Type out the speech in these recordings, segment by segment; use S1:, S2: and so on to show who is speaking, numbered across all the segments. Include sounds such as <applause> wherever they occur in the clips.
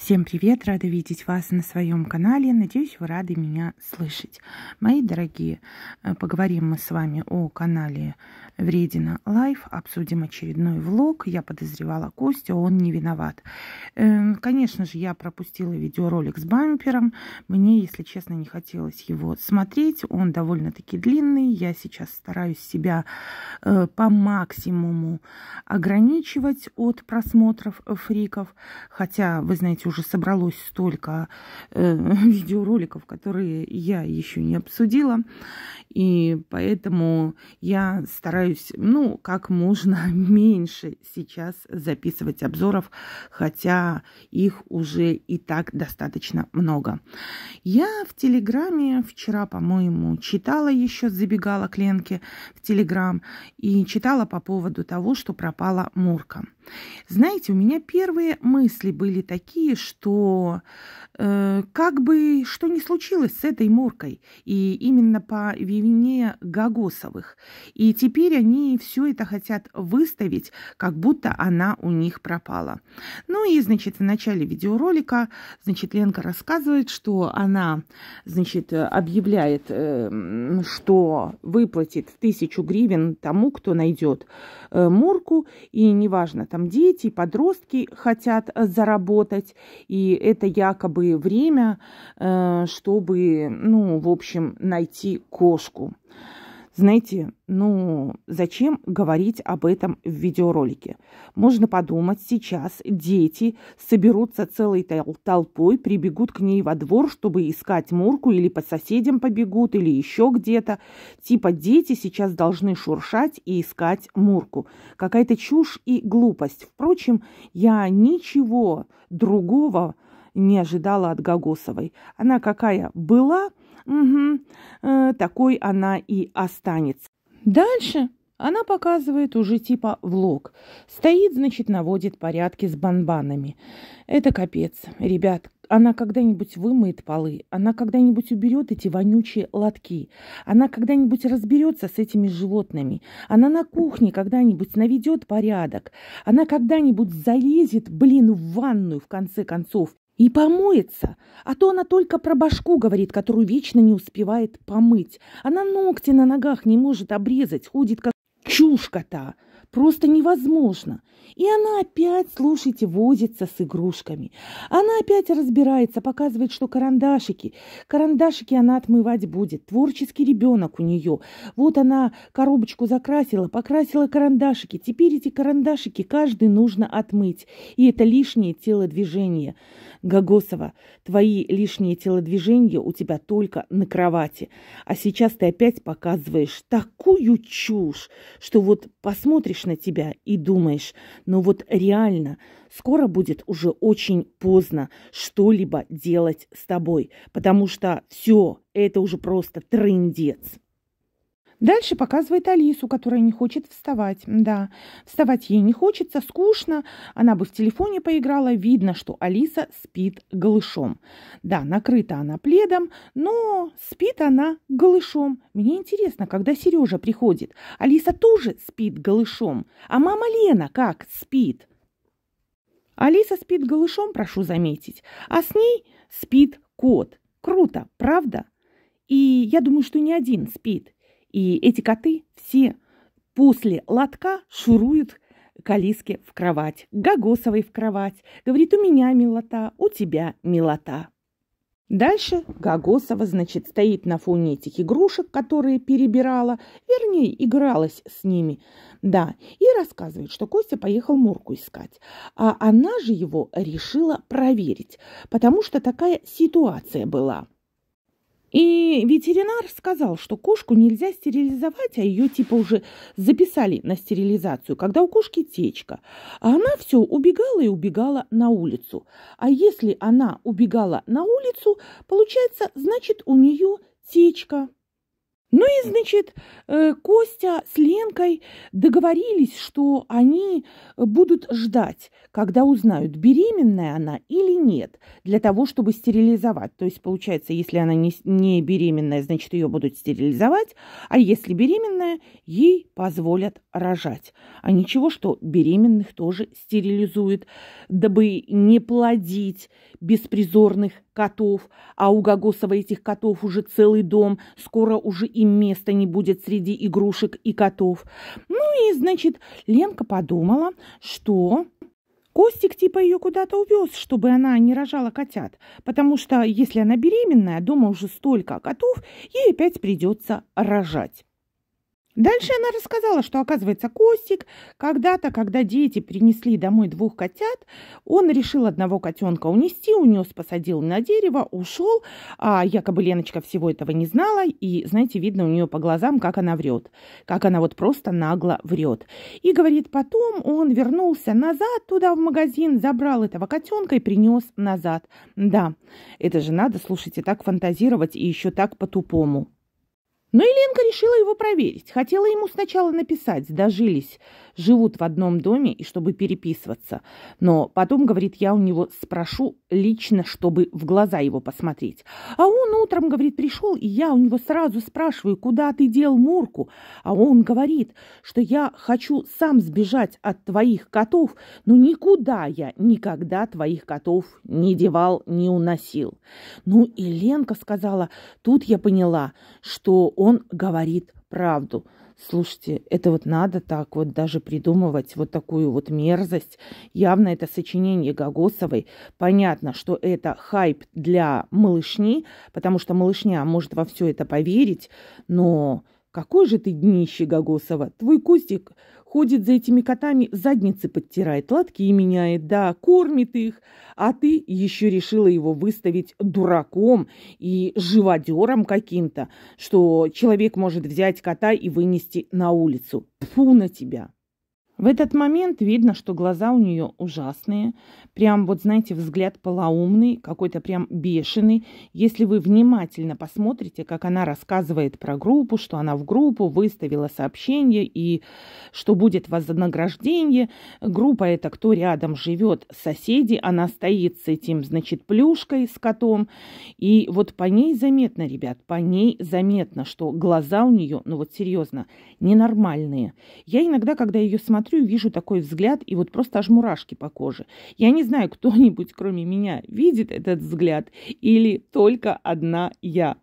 S1: Всем привет! Рада видеть вас на своем канале. Надеюсь, вы рады меня слышать. Мои дорогие, э, поговорим мы с вами о канале Вредина Лайф. Обсудим очередной влог. Я подозревала Костю, он не виноват. Эм, конечно же, я пропустила видеоролик с бампером. Мне, если честно, не хотелось его смотреть. Он довольно-таки длинный. Я сейчас стараюсь себя э, по максимуму ограничивать от просмотров фриков. Хотя, вы знаете, уже собралось столько э, <laughs> видеороликов, которые я еще не обсудила. И поэтому я стараюсь, ну, как можно <laughs> меньше сейчас записывать обзоров, хотя их уже и так достаточно много. Я в Телеграме вчера, по-моему, читала еще, забегала к Ленке в Телеграм и читала по поводу того, что пропала Мурка. Знаете, у меня первые мысли были такие, что э, как бы что ни случилось с этой моркой, и именно по вине Гагосовых. И теперь они все это хотят выставить, как будто она у них пропала. Ну и, значит, в начале видеоролика, значит, Ленка рассказывает, что она, значит, объявляет, э, что выплатит тысячу гривен тому, кто найдет э, морку, и неважно, там дети, подростки хотят заработать, и это якобы время, э, чтобы, ну, в общем, найти кошку. Знаете, ну зачем говорить об этом в видеоролике? Можно подумать, сейчас дети соберутся целой тол толпой, прибегут к ней во двор, чтобы искать мурку, или по соседям побегут, или еще где-то. Типа дети сейчас должны шуршать и искать мурку. Какая-то чушь и глупость. Впрочем, я ничего другого не ожидала от Гагосовой. Она какая была, угу, э, такой она и останется. Дальше она показывает уже типа влог. Стоит, значит, наводит порядки с банбанами. Это капец, ребят. Она когда-нибудь вымыет полы, она когда-нибудь уберет эти вонючие лотки, она когда-нибудь разберется с этими животными, она на кухне когда-нибудь наведет порядок, она когда-нибудь залезет, блин, в ванную, в конце концов, и помоется. А то она только про башку говорит, которую вечно не успевает помыть. Она ногти на ногах не может обрезать, ходит как чушка-то просто невозможно. И она опять, слушайте, возится с игрушками. Она опять разбирается, показывает, что карандашики. Карандашики она отмывать будет. Творческий ребенок у нее. Вот она коробочку закрасила, покрасила карандашики. Теперь эти карандашики каждый нужно отмыть. И это лишнее телодвижение. Гагосова, твои лишние телодвижения у тебя только на кровати. А сейчас ты опять показываешь такую чушь, что вот посмотришь смотришь на тебя и думаешь, ну вот реально, скоро будет уже очень поздно что-либо делать с тобой, потому что все, это уже просто трындец. Дальше показывает Алису, которая не хочет вставать. Да, вставать ей не хочется, скучно. Она бы в телефоне поиграла. Видно, что Алиса спит голышом. Да, накрыта она пледом, но спит она голышом. Мне интересно, когда Сережа приходит, Алиса тоже спит голышом. А мама Лена как спит? Алиса спит голышом, прошу заметить, а с ней спит кот. Круто, правда? И я думаю, что не один спит. И эти коты все после лотка шуруют Калиске в кровать, Гагосовой в кровать. Говорит, у меня милота, у тебя милота. Дальше Гагосова, значит, стоит на фоне этих игрушек, которые перебирала, вернее, игралась с ними, да, и рассказывает, что Костя поехал Мурку искать. А она же его решила проверить, потому что такая ситуация была – и ветеринар сказал, что кошку нельзя стерилизовать, а ее типа уже записали на стерилизацию, когда у кошки течка. А она все убегала и убегала на улицу. А если она убегала на улицу, получается, значит у нее течка. Ну и, значит, э, Костя с Ленкой договорились, что они будут ждать, когда узнают, беременная она или нет, для того, чтобы стерилизовать. То есть, получается, если она не, беременная, значит, ее будут стерилизовать, а если беременная, ей позволят рожать. А ничего, что беременных тоже стерилизуют, дабы не плодить беспризорных котов, а у Гагосова этих котов уже целый дом, скоро уже и места не будет среди игрушек и котов. Ну и, значит, Ленка подумала, что Костик типа ее куда-то увез, чтобы она не рожала котят, потому что если она беременная, дома уже столько котов, ей опять придется рожать. Дальше она рассказала, что, оказывается, Костик когда-то, когда дети принесли домой двух котят, он решил одного котенка унести, унес, посадил на дерево, ушел, а якобы Леночка всего этого не знала, и, знаете, видно у нее по глазам, как она врет, как она вот просто нагло врет. И говорит, потом он вернулся назад туда в магазин, забрал этого котенка и принес назад. Да, это же надо, слушайте, так фантазировать и еще так по-тупому. Но Еленка решила его проверить. Хотела ему сначала написать, дожились, живут в одном доме, и чтобы переписываться. Но потом, говорит, я у него спрошу лично, чтобы в глаза его посмотреть. А он утром, говорит, пришел, и я у него сразу спрашиваю, куда ты дел Мурку? А он говорит, что я хочу сам сбежать от твоих котов, но никуда я никогда твоих котов не девал, не уносил. Ну и Ленка сказала, тут я поняла, что он он говорит правду. Слушайте, это вот надо так вот даже придумывать вот такую вот мерзость. Явно это сочинение Гогосовой. Понятно, что это хайп для малышни, потому что малышня может во все это поверить, но какой же ты днище, Гогосова, Твой Кустик? Ходит за этими котами, задницы подтирает, латки и меняет, да, кормит их. А ты еще решила его выставить дураком и живодером каким-то, что человек может взять кота и вынести на улицу. Тьфу на тебя!» В этот момент видно, что глаза у нее ужасные. Прям вот, знаете, взгляд полоумный, какой-то прям бешеный. Если вы внимательно посмотрите, как она рассказывает про группу, что она в группу выставила сообщение и что будет вознаграждение. Группа это кто рядом живет, соседи. Она стоит с этим, значит, плюшкой, с котом. И вот по ней заметно, ребят, по ней заметно, что глаза у нее, ну вот серьезно, ненормальные. Я иногда, когда ее смотрю, смотрю, вижу такой взгляд, и вот просто аж мурашки по коже. Я не знаю, кто-нибудь, кроме меня, видит этот взгляд или только одна я.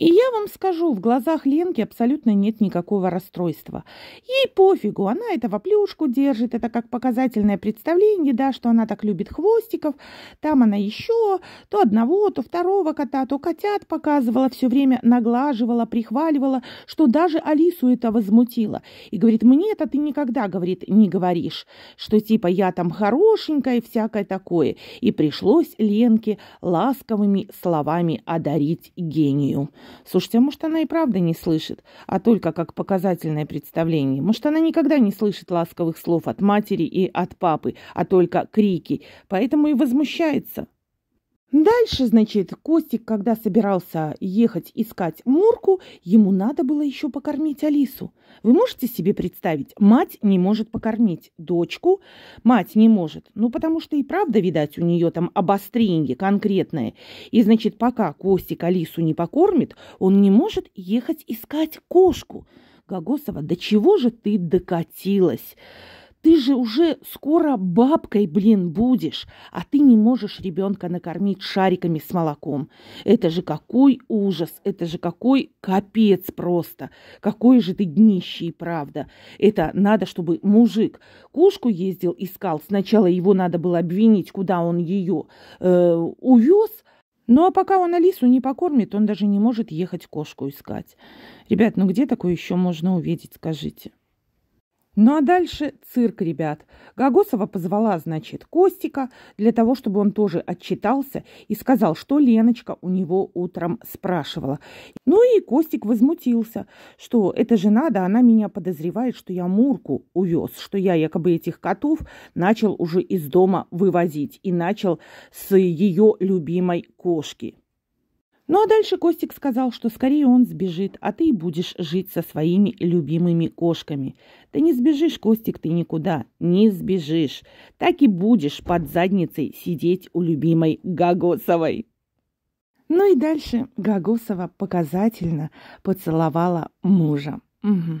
S1: И я вам скажу, в глазах Ленки абсолютно нет никакого расстройства. Ей пофигу, она этого воплюшку держит, это как показательное представление, да, что она так любит хвостиков. Там она еще то одного, то второго кота, то котят показывала, все время наглаживала, прихваливала, что даже Алису это возмутило. И говорит, мне это ты никогда, говорит, не говоришь, что типа я там хорошенькая и всякое такое. И пришлось Ленке ласковыми словами одарить гению. Слушайте, а может, она и правда не слышит, а только как показательное представление. Может, она никогда не слышит ласковых слов от матери и от папы, а только крики, поэтому и возмущается. Дальше, значит, Костик, когда собирался ехать искать Мурку, ему надо было еще покормить Алису. Вы можете себе представить, мать не может покормить дочку, мать не может, ну потому что и правда, видать, у нее там обострение конкретное. И, значит, пока Костик Алису не покормит, он не может ехать искать кошку. Гагосова, до чего же ты докатилась? Ты же уже скоро бабкой, блин, будешь, а ты не можешь ребенка накормить шариками с молоком. Это же какой ужас, это же какой капец просто. Какой же ты днище правда. Это надо, чтобы мужик кушку ездил, искал. Сначала его надо было обвинить, куда он ее э, увез, ну а пока он Алису не покормит, он даже не может ехать кошку искать. Ребят, ну где такое еще можно увидеть, скажите? Ну а дальше цирк, ребят. Гагосова позвала, значит, Костика для того, чтобы он тоже отчитался и сказал, что Леночка у него утром спрашивала. Ну и Костик возмутился, что это жена, да она меня подозревает, что я Мурку увез, что я якобы этих котов начал уже из дома вывозить и начал с ее любимой кошки. Ну а дальше Костик сказал, что скорее он сбежит, а ты и будешь жить со своими любимыми кошками. Ты не сбежишь, Костик, ты никуда не сбежишь. Так и будешь под задницей сидеть у любимой Гагосовой. Ну и дальше Гагосова показательно поцеловала мужа. Угу.